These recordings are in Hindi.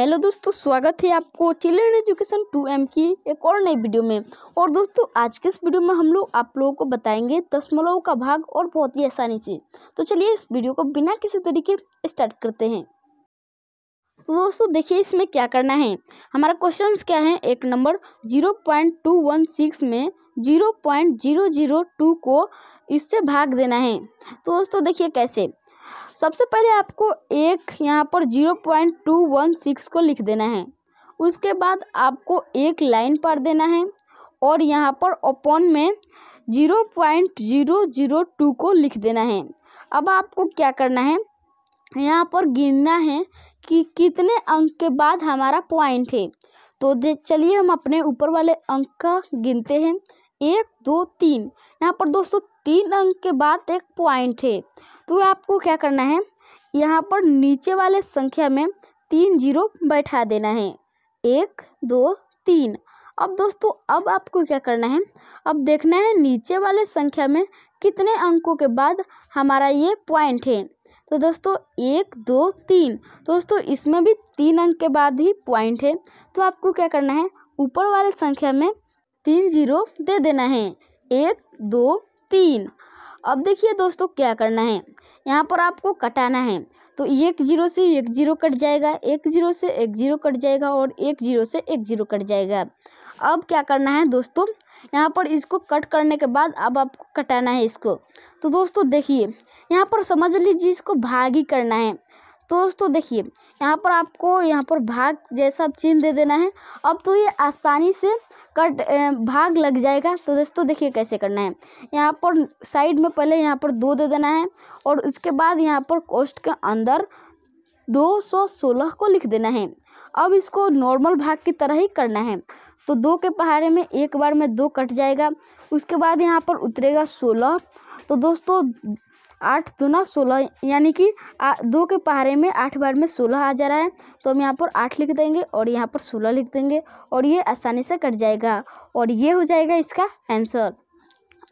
हेलो दोस्तों स्वागत है आपको चिल्ड्रेन एजुकेशन टू एम की एक और नई वीडियो में और दोस्तों आज के इस वीडियो में हम लोग आप लोगों को बताएंगे दशमलव का भाग और बहुत ही आसानी से तो चलिए इस वीडियो को बिना किसी तरीके स्टार्ट करते हैं तो दोस्तों देखिए इसमें क्या करना है हमारा क्वेश्चन क्या है एक number zero point two one six में zero point zero zero two को इससे भाग देना है तो दोस्तों देखिए कैसे सबसे पहले आपको एक यहाँ पर zero point two one six को लिख देना है उसके बाद आपको एक लाइन पर देना है और यहाँ पर ओपन में zero point zero zero two को लिख देना है अब आपको क्या करना है यहाँ पर गिनना है कि कितने अंक के बाद हमारा पॉइंट है तो चलिए हम अपने ऊपर वाले अंक का गिनते हैं एक दो तीन यहाँ पर दोस्तों तीन अंक के बाद एक पॉइंट है तो आपको क्या करना है यहाँ पर नीचे वाले संख्या में तीन जीरो बैठा देना है एक दो तीन अब दोस्तों अब आपको क्या करना है अब देखना है नीचे वाले संख्या में कितने अंकों के बाद हमारा ये पॉइंट है तो दोस्तों एक दो तीन दोस्तों इसमें भी तीन अंक के बाद ही पॉइंट है तो आपको क्या करना है ऊपर वाले संख्या में तीन जीरो दे देना है एक दो तीन अब देखिए दोस्तों क्या करना है यहाँ पर आपको कटाना है तो एक जीरो से एक जीरो कट जाएगा एक जीरो से एक जीरो कट जाएगा और एक जीरो से एक जीरो कट जाएगा अब क्या करना है दोस्तों यहाँ पर इसको कट करने के बाद अब आपको कटाना है इसको तो दोस्तों देखिए यहाँ पर समझ लीजिए इसको भागी करना है तो दोस्तों देखिए यहाँ पर आपको यहाँ पर भाग जैसा चिन्ह दे देना है अब तो ये आसानी से कट भाग लग जाएगा तो दोस्तों देखिए कैसे करना है यहाँ पर साइड में पहले यहाँ पर दो दे देना है और उसके बाद यहाँ पर कोष्ट के अंदर दो सौ सोलह को लिख देना है अब इसको नॉर्मल भाग की तरह ही करना है तो दो के पहाड़े में एक बार में दो कट जाएगा उसके बाद यहाँ पर उतरेगा सोलह तो दोस्तों आठ दूना सोलह यानी कि दो के पहाड़े में आठ बार में सोलह आ जा रहा है तो हम यहाँ पर आठ लिख देंगे और यहाँ पर सोलह लिख देंगे और ये आसानी से कट जाएगा और ये हो जाएगा इसका आंसर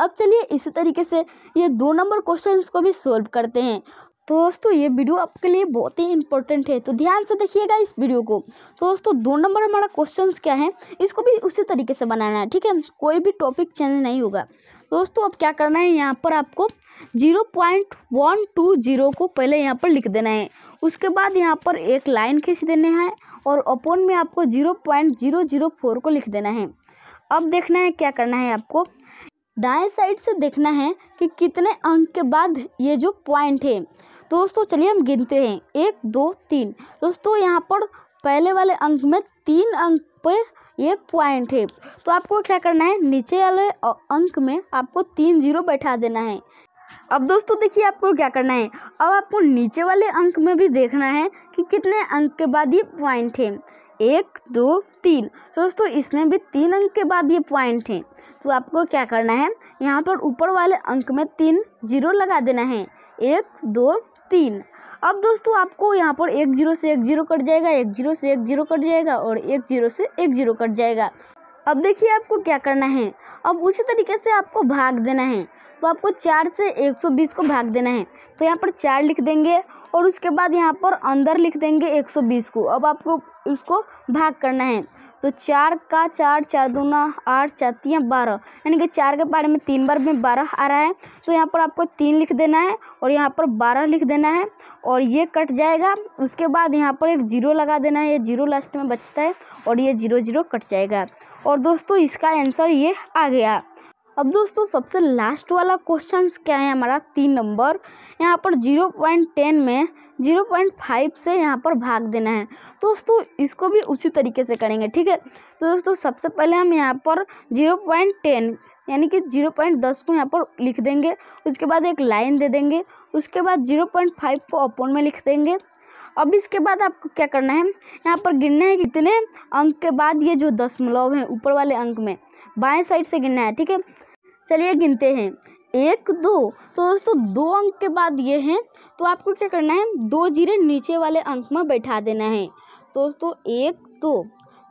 अब चलिए इसी तरीके से ये दो नंबर क्वेश्चन को भी सोल्व करते हैं तो दोस्तों ये वीडियो आपके लिए बहुत ही इंपॉर्टेंट है तो ध्यान से देखिएगा इस वीडियो को तो दोस्तों दो नंबर हमारा क्वेश्चंस क्या है इसको भी उसी तरीके से बनाना है ठीक है कोई भी टॉपिक चेंज नहीं होगा दोस्तों अब क्या करना है यहाँ पर आपको zero point one two zero को पहले यहाँ पर लिख देना है उसके बाद यहाँ पर एक लाइन खींच देना है और ओपन में आपको zero point zero zero four को लिख देना है अब देखना है क्या करना है आपको दाएं साइड से देखना है कि कितने अंक के बाद ये जो पॉइंट है दोस्तों चलिए हम गिनते हैं एक दो तीन दोस्तों यहाँ पर पहले वाले अंक में तीन अंक पे ये पॉइंट है तो आपको क्या करना है नीचे वाले अंक में आपको तीन जीरो बैठा देना है अब दोस्तों देखिए आपको क्या करना है अब आपको नीचे वाले अंक में भी देखना है कि कितने अंक के बाद ये पॉइंट है एक दो तीन तो दोस्तों इसमें भी तीन अंक के बाद ये पॉइंट है तो आपको क्या करना है यहाँ पर ऊपर वाले अंक में तीन जीरो लगा देना है एक दो तीन अब दोस्तों आपको यहाँ पर एक जीरो से एक जीरो कट जाएगा एक जीरो से एक जीरो कट जाएगा और एक जीरो से एक जीरो कट जाएगा अब देखिए आपको क्या करना है अब उसी तरीके से आपको भाग देना है तो आपको चार से एक सौ बीस को भाग देना है तो यहाँ पर चार लिख देंगे और उसके बाद यहाँ पर अंदर लिख देंगे एक सौ बीस को अब आपको इसको भाग करना है तो चार का चार चार दूना आठ चातियाँ बारह यानी कि चार के बारे में तीन बार में बारह आ रहा है तो यहाँ पर आपको तीन लिख देना है और यहाँ पर बारह लिख देना है और ये कट जाएगा उसके बाद यहाँ पर एक जीरो लगा देना है ये जीरो लास्ट में बचता है और ये जीरो जीरो कट जाएगा और दोस्तों इसका आंसर ये आ गया अब दोस्तों सबसे लास्ट वाला क्वेश्चन क्या है हमारा तीन नंबर यहाँ पर जीरो पॉइंट टेन में जीरो पॉइंट फाइव से यहाँ पर भाग देना है दोस्तों इसको भी उसी तरीके से करेंगे ठीक है तो दोस्तों सबसे पहले हम यहाँ पर जीरो पॉइंट टेन यानी कि जीरो पॉइंट दस को यहाँ पर लिख देंगे उसके बाद एक लाइन दे देंगे उसके बाद जीरो पॉइंट फाइव को अपोन में लिख देंगे अब इसके बाद आपको क्या करना है यहाँ पर गिनना है कितने अंक के बाद ये जो दशमलव है ऊपर वाले अंक में बाएं साइड से गिनना है ठीक है चलिए गिनते हैं एक दो तो दोस्तों दो अंक के बाद ये हैं तो आपको क्या करना है दो जीरे नीचे वाले अंक में बैठा देना है दोस्तों एक दो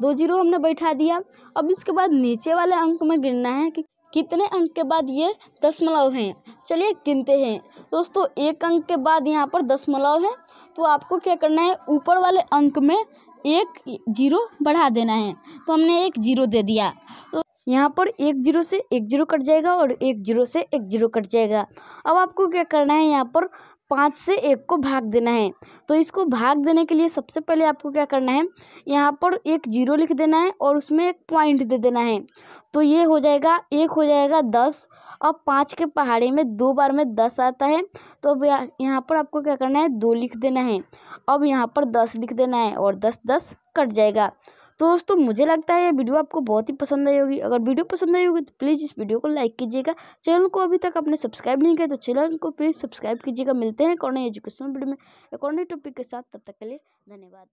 दो जीरो हमने बैठा दिया अब इसके बाद नीचे वाले अंक में गिनना है कि कितने अंक के बाद ये दशमलव हैं चलिए गिनते हैं दोस्तों एक अंक के बाद यहाँ पर दशमलव है तो आपको क्या करना है ऊपर वाले अंक में एक जीरो बढ़ा देना है तो हमने एक जीरो दे दिया तो यहाँ पर एक जीरो से एक जीरो कट जाएगा और एक जीरो से एक जीरो कट जाएगा अब आपको क्या करना है यहाँ पर पाँच से एक को भाग देना है तो इसको भाग देने के लिए सबसे पहले आपको क्या करना है यहाँ पर एक जीरो लिख देना है और उसमें एक पॉइंट दे देना है तो ये हो जाएगा एक हो जाएगा दस अब पाँच के पहाड़े में दो बार में दस आता है तो अब यहाँ पर आपको क्या करना है दो लिख देना है अब यहाँ पर दस लिख देना है और दस दस कट जाएगा तो दोस्तों मुझे लगता है ये वीडियो आपको बहुत ही पसंद आई होगी अगर वीडियो पसंद आई होगी तो प्लीज़ इस वीडियो को लाइक कीजिएगा चैनल को अभी तक आपने सब्सक्राइब नहीं किया तो चैनल को प्लीज़ सब्सक्राइब कीजिएगा मिलते हैं कौन एजुकेशन वीडियो में कौन टॉपिक के साथ तब तक के लिए धन्यवाद